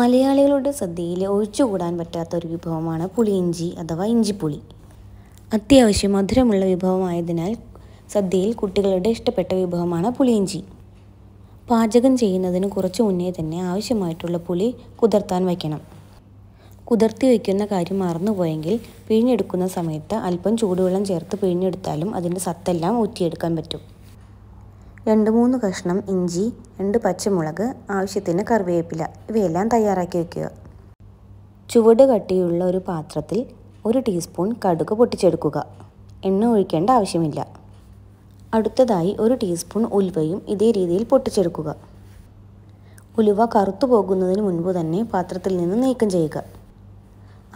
മലയാളികളുടെ ശ്രദ്ധയിൽ ഒഴിച്ചുകൂടാൻ പറ്റാത്ത ഒരു വിഭവമാണ് പുളിയിഞ്ചി അഥവാ ഇഞ്ചിപ്പുളി അത്യാവശ്യം മധുരമുള്ള വിഭവമായതിനാൽ സദ്യയിൽ കുട്ടികളുടെ ഇഷ്ടപ്പെട്ട വിഭവമാണ് പുളിയിഞ്ചി പാചകം ചെയ്യുന്നതിന് കുറച്ച് മുന്നേ തന്നെ ആവശ്യമായിട്ടുള്ള പുളി കുതിർത്താൻ വയ്ക്കണം കുതിർത്തി വയ്ക്കുന്ന കാര്യം മറന്നുപോയെങ്കിൽ പിഴിഞ്ഞെടുക്കുന്ന സമയത്ത് അല്പം ചൂടുവെള്ളം ചേർത്ത് പിഴിഞ്ഞെടുത്താലും അതിൻ്റെ സത്തെല്ലാം ഊറ്റിയെടുക്കാൻ പറ്റും രണ്ട് മൂന്ന് കഷ്ണം ഇഞ്ചി രണ്ട് പച്ചമുളക് ആവശ്യത്തിന് കറിവേപ്പില ഇവയെല്ലാം തയ്യാറാക്കി വയ്ക്കുക ചുവട് കട്ടിയുള്ള ഒരു പാത്രത്തിൽ ഒരു ടീസ്പൂൺ കടുക് പൊട്ടിച്ചെടുക്കുക എണ്ണ ഒഴിക്കേണ്ട ആവശ്യമില്ല അടുത്തതായി ഒരു ടീസ്പൂൺ ഉലുവയും ഇതേ രീതിയിൽ പൊട്ടിച്ചെടുക്കുക ഉലുവ കറുത്തു പോകുന്നതിന് മുൻപ് തന്നെ പാത്രത്തിൽ നിന്ന് നീക്കം ചെയ്യുക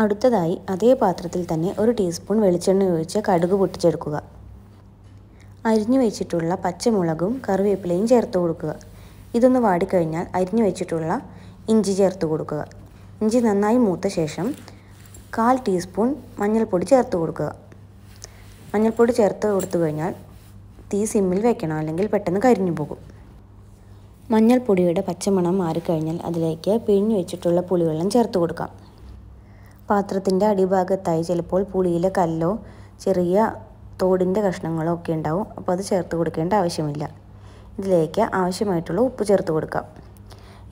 അടുത്തതായി അതേ പാത്രത്തിൽ തന്നെ ഒരു ടീസ്പൂൺ വെളിച്ചെണ്ണ ഒഴിച്ച് കടുക് പൊട്ടിച്ചെടുക്കുക അരിഞ്ഞു വെച്ചിട്ടുള്ള പച്ചമുളകും കറിവേപ്പിലയും ചേർത്ത് കൊടുക്കുക ഇതൊന്ന് വാടിക്കഴിഞ്ഞാൽ അരിഞ്ഞു വെച്ചിട്ടുള്ള ഇഞ്ചി ചേർത്ത് കൊടുക്കുക ഇഞ്ചി നന്നായി മൂത്ത ശേഷം കാൽ ടീസ്പൂൺ മഞ്ഞൾപ്പൊടി ചേർത്ത് കൊടുക്കുക മഞ്ഞൾപ്പൊടി ചേർത്ത് കൊടുത്തു കഴിഞ്ഞാൽ തീ സിമ്മിൽ വെക്കണം അല്ലെങ്കിൽ പെട്ടെന്ന് കരിഞ്ഞു പോകും മഞ്ഞൾപ്പൊടിയുടെ പച്ചമണം മാറിക്കഴിഞ്ഞാൽ അതിലേക്ക് പിഴിഞ്ഞു വെച്ചിട്ടുള്ള പുളിവെള്ളം ചേർത്ത് കൊടുക്കാം പാത്രത്തിൻ്റെ അടിഭാഗത്തായി ചിലപ്പോൾ പുളിയിലെ കല്ലോ ചെറിയ തോടിൻ്റെ കഷ്ണങ്ങളോ ഒക്കെ ഉണ്ടാവും അപ്പോൾ അത് ചേർത്ത് കൊടുക്കേണ്ട ആവശ്യമില്ല ഇതിലേക്ക് ആവശ്യമായിട്ടുള്ള ഉപ്പ് ചേർത്ത് കൊടുക്കാം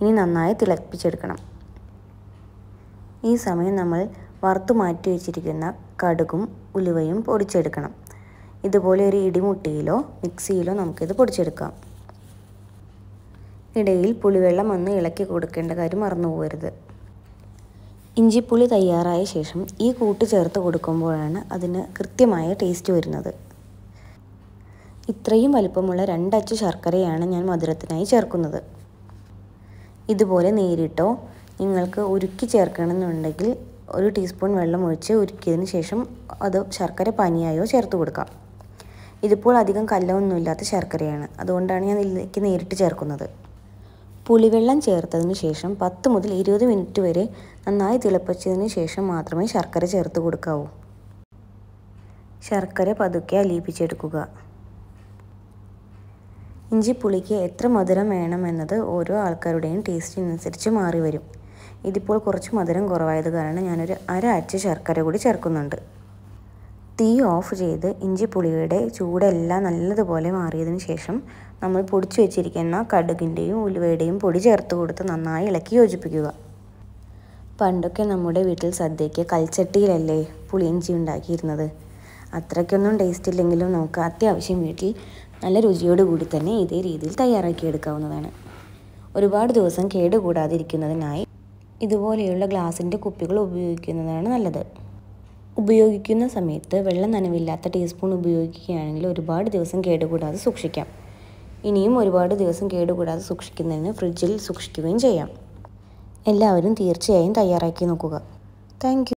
ഇനി നന്നായി തിളപ്പിച്ചെടുക്കണം ഈ സമയം നമ്മൾ വറുത്ത് മാറ്റി വെച്ചിരിക്കുന്ന കടുകും ഉലുവയും പൊടിച്ചെടുക്കണം ഇതുപോലെ ഒരു ഇടിമുട്ടിയിലോ മിക്സിയിലോ നമുക്കിത് പൊടിച്ചെടുക്കാം ഇടയിൽ പുളിവെള്ളം ഒന്ന് ഇളക്കി കൊടുക്കേണ്ട കാര്യം മറന്നു പോകരുത് ഇഞ്ചിപ്പുളി തയ്യാറായ ശേഷം ഈ കൂട്ട് ചേർത്ത് കൊടുക്കുമ്പോഴാണ് അതിന് കൃത്യമായ ടേസ്റ്റ് വരുന്നത് ഇത്രയും വലുപ്പമുള്ള രണ്ടച്ച് ശർക്കരയാണ് ഞാൻ മധുരത്തിനായി ചേർക്കുന്നത് ഇതുപോലെ നേരിട്ടോ നിങ്ങൾക്ക് ഉരുക്കി ചേർക്കണമെന്നുണ്ടെങ്കിൽ ഒരു ടീസ്പൂൺ വെള്ളം ഒഴിച്ച് ഉരുക്കിയതിന് ശേഷം അത് ശർക്കര പനിയായോ ചേർത്ത് കൊടുക്കാം ഇതിപ്പോൾ അധികം കല്ലൊന്നുമില്ലാത്ത ശർക്കരയാണ് അതുകൊണ്ടാണ് ഞാൻ ഇതിലേക്ക് നേരിട്ട് ചേർക്കുന്നത് പുളിവെള്ളം ചേർത്തതിന് ശേഷം പത്ത് മുതൽ ഇരുപത് മിനിറ്റ് വരെ നന്നായി തിളപ്പിച്ചതിന് ശേഷം മാത്രമേ ശർക്കര ചേർത്ത് കൊടുക്കാവൂ ശർക്കര പതുക്കെ അലിയിപ്പിച്ചെടുക്കുക ഇഞ്ചി പുളിക്ക് എത്ര മധുരം വേണമെന്നത് ഓരോ ആൾക്കാരുടെയും ടേസ്റ്റിനനുസരിച്ച് മാറി വരും ഇതിപ്പോൾ കുറച്ച് മധുരം കുറവായത് കാരണം ഞാനൊരു അര അച്ച് ശർക്കര കൂടി ചേർക്കുന്നുണ്ട് തീ ഓഫ് ചെയ്ത് ഇഞ്ചി പുളിയുടെ ചൂടെല്ലാം നല്ലതുപോലെ മാറിയതിന് ശേഷം നമ്മൾ പൊടിച്ചു വെച്ചിരിക്കുന്ന കടുകിൻ്റെയും ഉലുവയുടെയും പൊടി ചേർത്ത് കൊടുത്ത് നന്നായി ഇളക്കി യോജിപ്പിക്കുക പണ്ടൊക്കെ നമ്മുടെ വീട്ടിൽ സദ്യയ്ക്ക് കൽച്ചട്ടിയിലല്ലേ പുളിയിഞ്ചി ഉണ്ടാക്കിയിരുന്നത് അത്രയ്ക്കൊന്നും ടേസ്റ്റ് ഇല്ലെങ്കിലും നമുക്ക് അത്യാവശ്യം വീട്ടിൽ നല്ല രുചിയോടുകൂടി തന്നെ ഇതേ രീതിയിൽ തയ്യാറാക്കി എടുക്കാവുന്നതാണ് ഒരുപാട് ദിവസം കേടുകൂടാതിരിക്കുന്നതിനായി ഇതുപോലെയുള്ള ഗ്ലാസിൻ്റെ കുപ്പികൾ ഉപയോഗിക്കുന്നതാണ് നല്ലത് ഉപയോഗിക്കുന്ന സമയത്ത് വെള്ളം നനവില്ലാത്ത ടീസ്പൂൺ ഉപയോഗിക്കുകയാണെങ്കിൽ ഒരുപാട് ദിവസം കേടുകൂടാതെ സൂക്ഷിക്കാം ഇനിയും ഒരുപാട് ദിവസം കേടുകൂടാതെ സൂക്ഷിക്കുന്നതിന് ഫ്രിഡ്ജിൽ സൂക്ഷിക്കുകയും ചെയ്യാം എല്ലാവരും തീർച്ചയായും തയ്യാറാക്കി നോക്കുക താങ്ക്